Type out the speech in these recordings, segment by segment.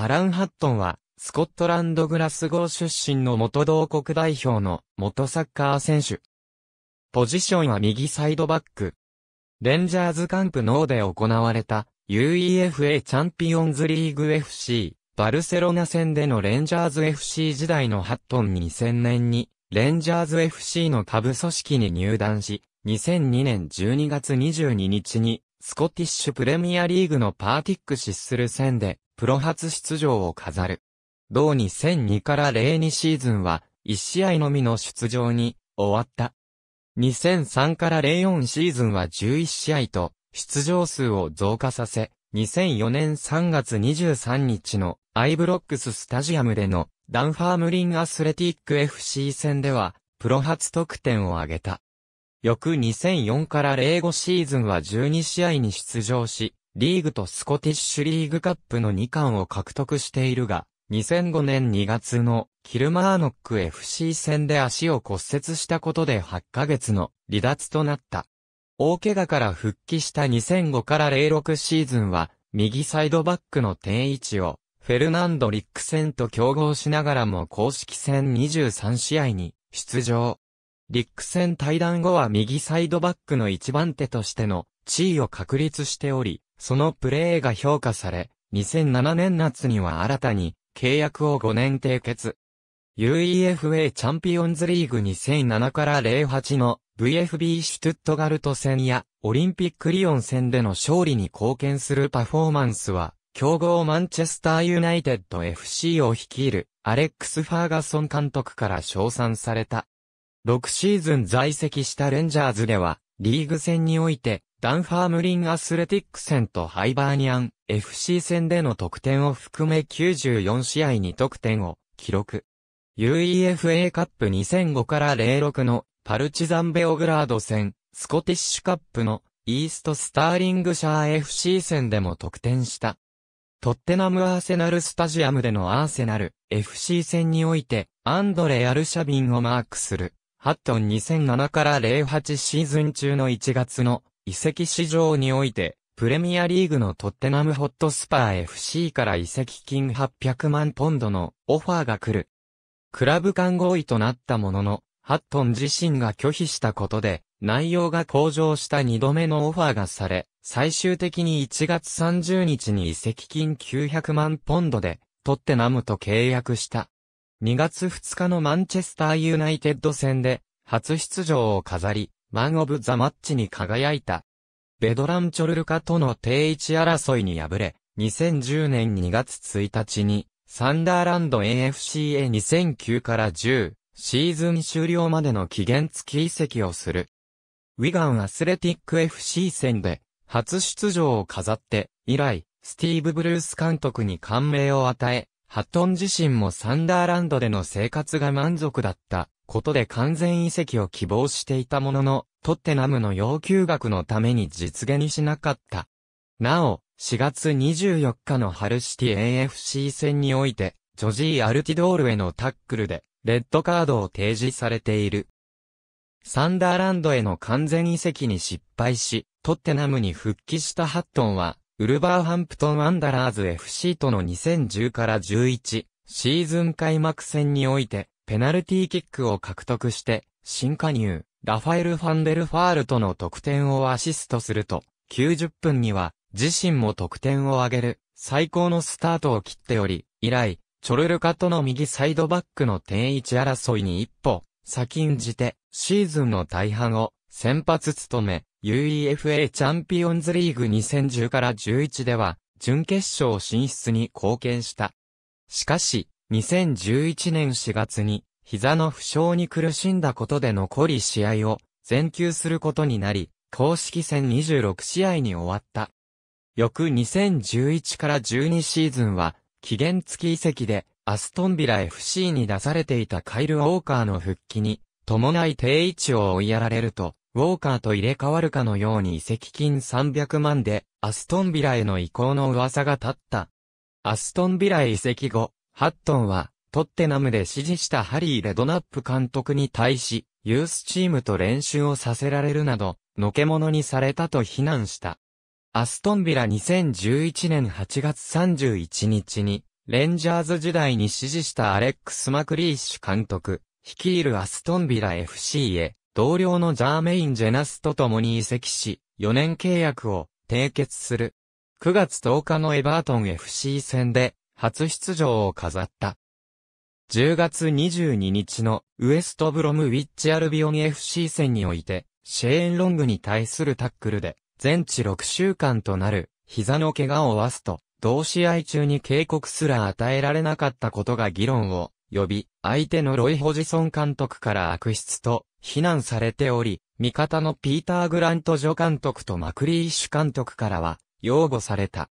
アラン・ハットンは、スコットランド・グラスゴー出身の元同国代表の元サッカー選手。ポジションは右サイドバック。レンジャーズカンプノーで行われた UEFA チャンピオンズリーグ FC バルセロナ戦でのレンジャーズ FC 時代のハットン2000年にレンジャーズ FC の下部組織に入団し、2002年12月22日にスコティッシュプレミアリーグのパーティックシッスル戦でプロ初出場を飾る。同2002から02シーズンは、1試合のみの出場に、終わった。2003から04シーズンは11試合と、出場数を増加させ、2004年3月23日のアイブロックススタジアムでのダンファームリンアスレティック FC 戦では、プロ初得点を挙げた。翌2004から05シーズンは12試合に出場し、リーグとスコティッシュリーグカップの2冠を獲得しているが、2005年2月のキルマーノック FC 戦で足を骨折したことで8ヶ月の離脱となった。大怪我から復帰した2005から06シーズンは、右サイドバックの定位置を、フェルナンド・リックセンと競合しながらも公式戦23試合に出場。リックセン談後は右サイドバックの一番手としての地位を確立しており、そのプレーが評価され、2007年夏には新たに契約を5年締結。UEFA チャンピオンズリーグ2007から08の VFB シュトゥットガルト戦やオリンピックリオン戦での勝利に貢献するパフォーマンスは、強豪マンチェスターユナイテッド FC を率いるアレックス・ファーガソン監督から称賛された。6シーズン在籍したレンジャーズでは、リーグ戦においてダンファームリン・アスレティック戦とハイバーニアン FC 戦での得点を含め94試合に得点を記録。UEFA カップ2005から06のパルチザンベオグラード戦、スコティッシュカップのイーストスターリングシャー FC 戦でも得点した。トッテナムアーセナルスタジアムでのアーセナル FC 戦においてアンドレ・アルシャビンをマークする。ハットン2007から08シーズン中の1月の移籍市場において、プレミアリーグのトッテナムホットスパー FC から移籍金800万ポンドのオファーが来る。クラブ間合意となったものの、ハットン自身が拒否したことで、内容が向上した2度目のオファーがされ、最終的に1月30日に移籍金900万ポンドで、トッテナムと契約した。2月2日のマンチェスターユナイテッド戦で、初出場を飾り、マンオブザマッチに輝いた。ベドラン・チョルルカとの定位置争いに敗れ、2010年2月1日に、サンダーランド AFCA2009 から10、シーズン終了までの期限付き移籍をする。ウィガン・アスレティック FC 戦で、初出場を飾って、以来、スティーブ・ブルース監督に感銘を与え、ハットン自身もサンダーランドでの生活が満足だったことで完全移籍を希望していたものの、トッテナムの要求額のために実現しなかった。なお、4月24日のハルシティ AFC 戦において、ジョジー・アルティドールへのタックルで、レッドカードを提示されている。サンダーランドへの完全移籍に失敗し、トッテナムに復帰したハットンは、ウルバーハンプトン・アンダラーズ FC との2010から11シーズン開幕戦において、ペナルティーキックを獲得して、新加入、ラファエル・ファンデル・ファールとの得点をアシストすると、90分には、自身も得点を上げる、最高のスタートを切っており、以来、チョルルカとの右サイドバックの定位置争いに一歩、先んじて、シーズンの大半を、先発務め、UEFA チャンピオンズリーグ2010から11では、準決勝進出に貢献した。しかし、2011年4月に膝の負傷に苦しんだことで残り試合を全休することになり、公式戦26試合に終わった。翌2011から12シーズンは、期限付き移籍で、アストンビラ FC に出されていたカイル・ウォーカーの復帰に、伴い定位置を追いやられると、ウォーカーと入れ替わるかのように移籍金300万で、アストンビラへの移行の噂が立った。アストンビラへ移籍後、ハットンは、トッテナムで支持したハリー・レドナップ監督に対し、ユースチームと練習をさせられるなど、のけ者にされたと非難した。アストンビラ2011年8月31日に、レンジャーズ時代に支持したアレックス・マクリーシュ監督、率いるアストンビラ FC へ、同僚のジャーメイン・ジェナスと共に移籍し、4年契約を締結する。9月10日のエバートン FC 戦で、初出場を飾った。10月22日のウエストブロムウィッチアルビオン FC 戦において、シェーン・ロングに対するタックルで、全治6週間となる膝の怪我を負わすと、同試合中に警告すら与えられなかったことが議論を呼び、相手のロイ・ホジソン監督から悪質と非難されており、味方のピーター・グラント助監督とマクリーシュ監督からは擁護された。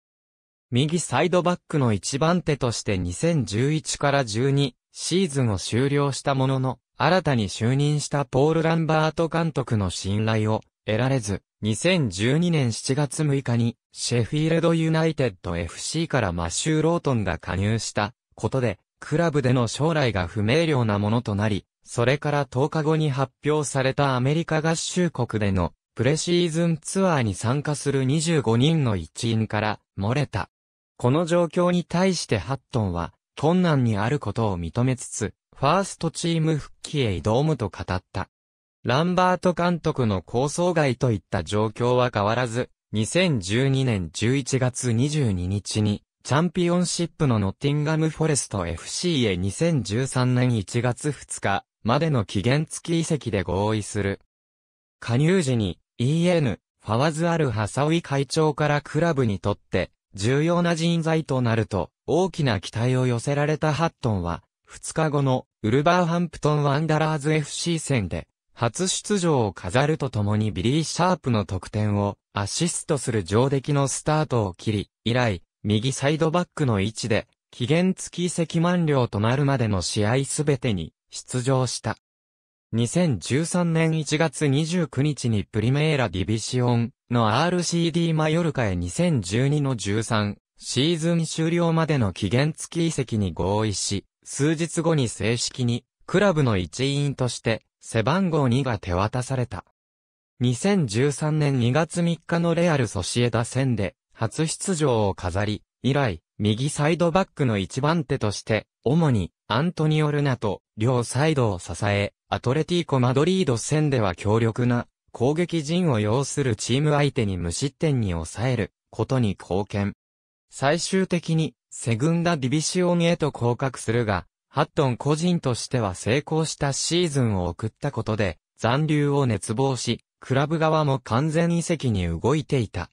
右サイドバックの一番手として2011から12シーズンを終了したものの、新たに就任したポール・ランバート監督の信頼を得られず、2012年7月6日にシェフィールドユナイテッド FC からマシュー・ロートンが加入したことで、クラブでの将来が不明瞭なものとなり、それから10日後に発表されたアメリカ合衆国でのプレシーズンツアーに参加する25人の一員から漏れたこの状況に対してハットンは、困難にあることを認めつつ、ファーストチーム復帰へ挑むと語った。ランバート監督の構想外といった状況は変わらず、2012年11月22日に、チャンピオンシップのノッティンガムフォレスト FC へ2013年1月2日までの期限付き移籍で合意する。加入時に EN、ファワズ・アル・ハサウィ会長からクラブにとって重要な人材となると、大きな期待を寄せられたハットンは、2日後のウルバーハンプトン・ワンダラーズ FC 戦で、初出場を飾るとともにビリー・シャープの得点をアシストする上出来のスタートを切り、以来、右サイドバックの位置で、期限付き席満了となるまでの試合すべてに出場した。2013年1月29日にプリメーラ・ディビシオンの RCD マヨルカへ2012の13シーズン終了までの期限付き移籍に合意し、数日後に正式にクラブの一員として背番号2が手渡された。2013年2月3日のレアルソシエダ戦で初出場を飾り、以来、右サイドバックの一番手として、主にアントニオ・ルナと両サイドを支え、アトレティーコ・マドリード戦では強力な攻撃陣を要するチーム相手に無失点に抑えることに貢献。最終的に、セグンダディビシオンへと降格するが、ハットン個人としては成功したシーズンを送ったことで、残留を熱望し、クラブ側も完全移籍に動いていた。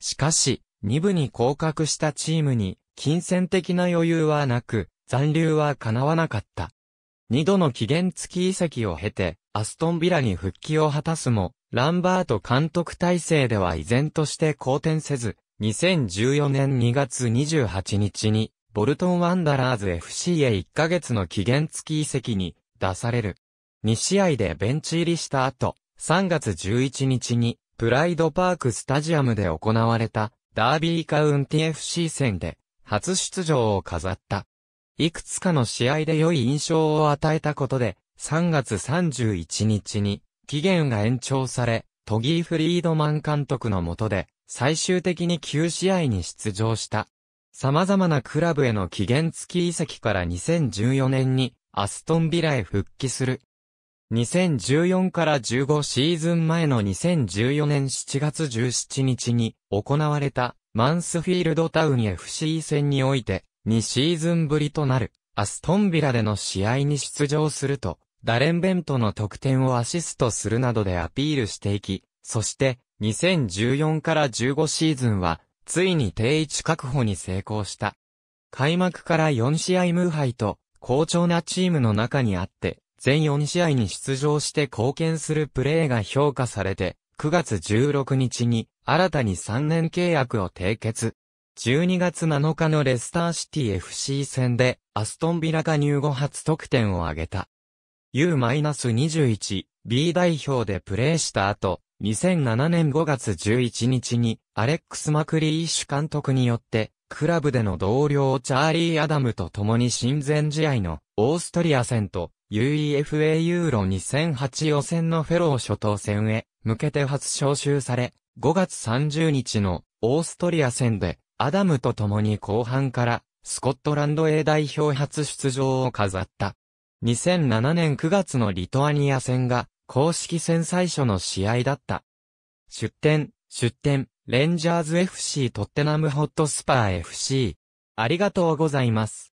しかし、2部に降格したチームに、金銭的な余裕はなく、残留は叶わなかった。2度の期限付き移籍を経て、アストンビラに復帰を果たすも、ランバート監督体制では依然として好転せず、2014年2月28日に、ボルトンワンダラーズ FC へ1ヶ月の期限付き移籍に出される。2試合でベンチ入りした後、3月11日に、プライドパークスタジアムで行われた、ダービーカウンティ FC 戦で、初出場を飾った。いくつかの試合で良い印象を与えたことで、3月31日に期限が延長され、トギー・フリードマン監督の下で、最終的に9試合に出場した。様々なクラブへの期限付き移籍から2014年にアストンビラへ復帰する。2014から15シーズン前の2014年7月17日に行われたマンスフィールドタウン FC 戦において2シーズンぶりとなるアストンビラでの試合に出場するとダレン・ベントの得点をアシストするなどでアピールしていき、そして2014から15シーズンは、ついに定位置確保に成功した。開幕から4試合無敗と、好調なチームの中にあって、全4試合に出場して貢献するプレーが評価されて、9月16日に新たに3年契約を締結。12月7日のレスターシティ FC 戦でアストンビラが入後初得点を挙げた。U-21、B 代表でプレーした後、2007年5月11日に、アレックス・マクリーシュ監督によって、クラブでの同僚チャーリー・アダムと共に親善試合のオーストリア戦と UEFA ユーロ2008予選のフェロー初等戦へ向けて初招集され、5月30日のオーストリア戦でアダムと共に後半からスコットランド A 代表初出場を飾った。2007年9月のリトアニア戦が、公式戦最初の試合だった。出展、出展、レンジャーズ FC トッテナムホットスパー FC。ありがとうございます。